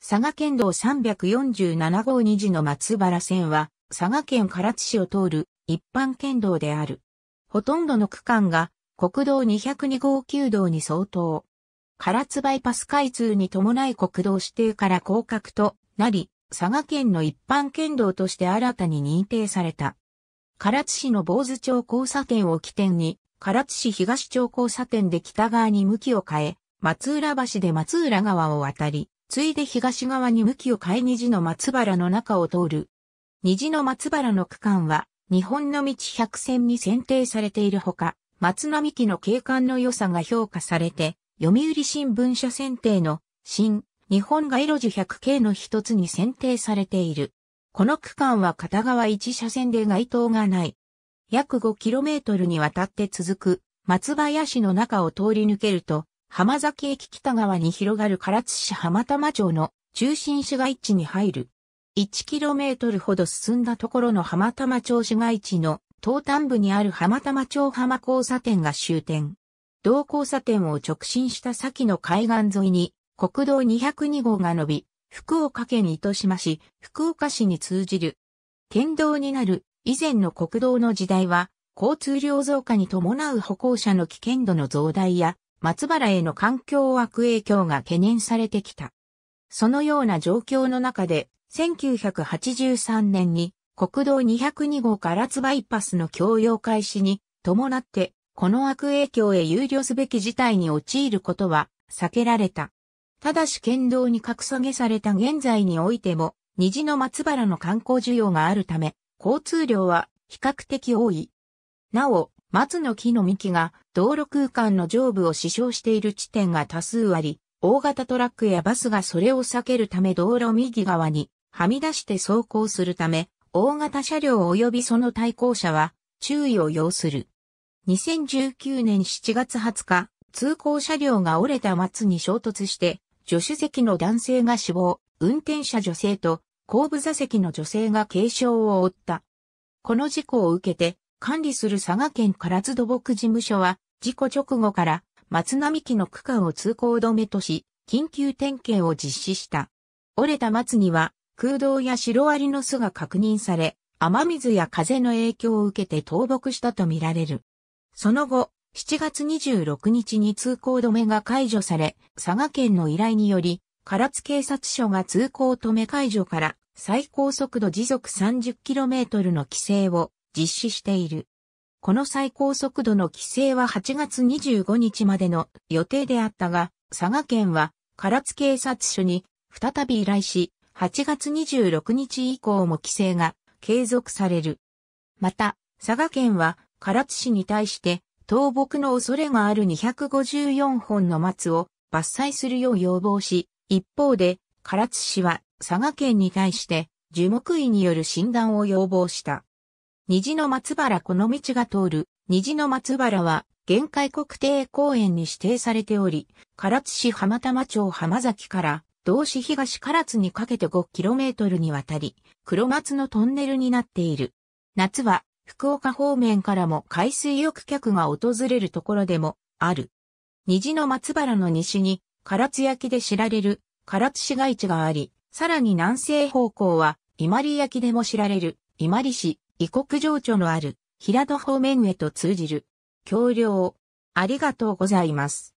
佐賀県道347号2時の松原線は、佐賀県唐津市を通る一般県道である。ほとんどの区間が国道202号9道に相当。唐津バイパス開通に伴い国道指定から降格となり、佐賀県の一般県道として新たに認定された。唐津市の坊津町交差点を起点に、唐津市東町交差点で北側に向きを変え、松浦橋で松浦川を渡り、ついで東側に向きを変え虹の松原の中を通る。虹の松原の区間は、日本の道百選に選定されているほか、松並木の景観の良さが評価されて、読売新聞社選定の新日本街路樹百景の一つに選定されている。この区間は片側一車線で街灯がない。約5トルにわたって続く松林の中を通り抜けると、浜崎駅北側に広がる唐津市浜玉町の中心市街地に入る。1km ほど進んだところの浜玉町市街地の東端部にある浜玉町浜交差点が終点。同交差点を直進した先の海岸沿いに国道202号が伸び、福岡県糸島市、福岡市に通じる。県道になる以前の国道の時代は、交通量増加に伴う歩行者の危険度の増大や、松原への環境悪影響が懸念されてきた。そのような状況の中で、1983年に国道202号から津バイパスの供用開始に伴って、この悪影響へ憂慮すべき事態に陥ることは避けられた。ただし県道に格下げされた現在においても、虹の松原の観光需要があるため、交通量は比較的多い。なお、松の木の幹が道路空間の上部を死傷している地点が多数あり、大型トラックやバスがそれを避けるため道路右側にはみ出して走行するため、大型車両及びその対向車は注意を要する。2019年7月20日、通行車両が折れた松に衝突して、助手席の男性が死亡、運転者女性と後部座席の女性が軽傷を負った。この事故を受けて、管理する佐賀県唐津土木事務所は、事故直後から松並木の区間を通行止めとし、緊急点検を実施した。折れた松には空洞やシロアリの巣が確認され、雨水や風の影響を受けて倒木したとみられる。その後、7月26日に通行止めが解除され、佐賀県の依頼により、唐津警察署が通行止め解除から最高速度時速 30km の規制を実施している。この最高速度の規制は8月25日までの予定であったが、佐賀県は唐津警察署に再び依頼し、8月26日以降も規制が継続される。また、佐賀県は唐津市に対して倒木の恐れがある254本の松を伐採するよう要望し、一方で唐津市は佐賀県に対して樹木医による診断を要望した。虹の松原この道が通る、虹の松原は、限界国定公園に指定されており、唐津市浜玉町浜崎から、同市東唐津にかけて 5km にわたり、黒松のトンネルになっている。夏は、福岡方面からも海水浴客が訪れるところでも、ある。虹の松原の西に、唐津焼で知られる、唐津市街地があり、さらに南西方向は、伊万里焼でも知られる、伊万里市、異国情緒のある平戸方面へと通じる。橋梁、ありがとうございます。